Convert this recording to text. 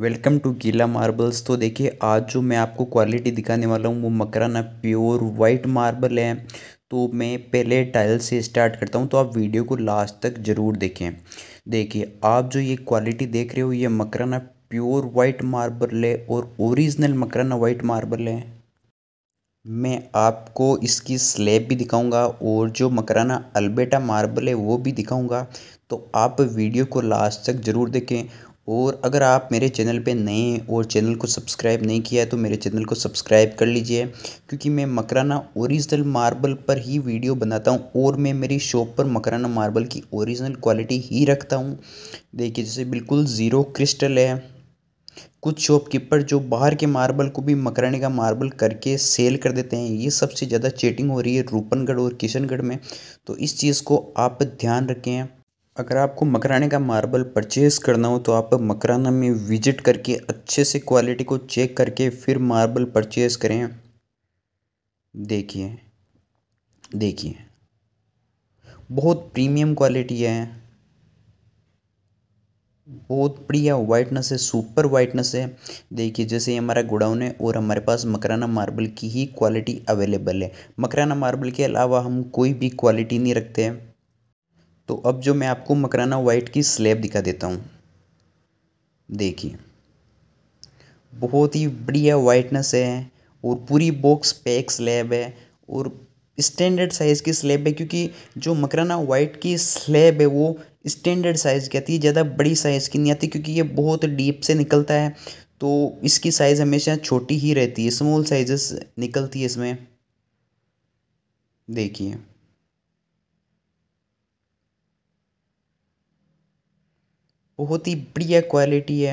Welcome to गीला marbles तो देखिए आज जो मैं आपको क्वालिटी दिखाने वाला हूँ वो मकराना प्योर वाइट मार्बल है तो मैं पहले टाइल से स्टार्ट करता हूँ तो आप वीडियो को लास्ट तक ज़रूर देखें देखिए आप जो ये क्वालिटी देख रहे हो ये मकराना प्योर वाइट मार्बल है और ओरिजिनल मकराना वाइट मार्बल है मैं आपको इसकी स्लेब भी दिखाऊंगा और जो मकराना अल्बेटा मार्बल है वो भी दिखाऊंगा तो आप वीडियो को लास्ट तक ज़रूर देखें और अगर आप मेरे चैनल पे नए हैं और चैनल को सब्सक्राइब नहीं किया है तो मेरे चैनल को सब्सक्राइब कर लीजिए क्योंकि मैं मकराना ओरिजिनल मार्बल पर ही वीडियो बनाता हूँ और मैं मेरी शॉप पर मकराना मार्बल की ओरिजिनल क्वालिटी ही रखता हूँ देखिए जैसे बिल्कुल ज़ीरो क्रिस्टल है कुछ शॉपकीपर जो बाहर के मार्बल को भी मकराने का मार्बल करके सेल कर देते हैं ये सबसे ज़्यादा चेटिंग हो रही है रूपनगढ़ और किशनगढ़ में तो इस चीज़ को आप ध्यान रखें अगर आपको मकराने का मार्बल परचेज़ करना हो तो आप मकराना में विजिट करके अच्छे से क्वालिटी को चेक करके फिर मार्बल परचेज़ करें देखिए देखिए बहुत प्रीमियम क्वालिटी है बहुत बढ़िया वाइटनेस है सुपर वाइटनेस है देखिए जैसे हमारा गुड़ाउन है और हमारे पास मकराना मार्बल की ही क्वालिटी अवेलेबल है मकराना मार्बल के अलावा हम कोई भी क्वालिटी नहीं रखते हैं तो अब जो मैं आपको मकराना वाइट की स्लैब दिखा देता हूँ देखिए बहुत ही बढ़िया वाइटनेस है और पूरी बॉक्स पैक स्लैब है और स्टैंडर्ड साइज़ की स्लैब है क्योंकि जो मकराना वाइट की स्लैब है वो स्टैंडर्ड साइज़ की आती है ज़्यादा बड़ी साइज़ की नहीं आती क्योंकि ये बहुत डीप से निकलता है तो इसकी साइज़ हमेशा छोटी ही रहती है स्मॉल साइजेस निकलती है इसमें देखिए बहुत ही बढ़िया क्वालिटी है।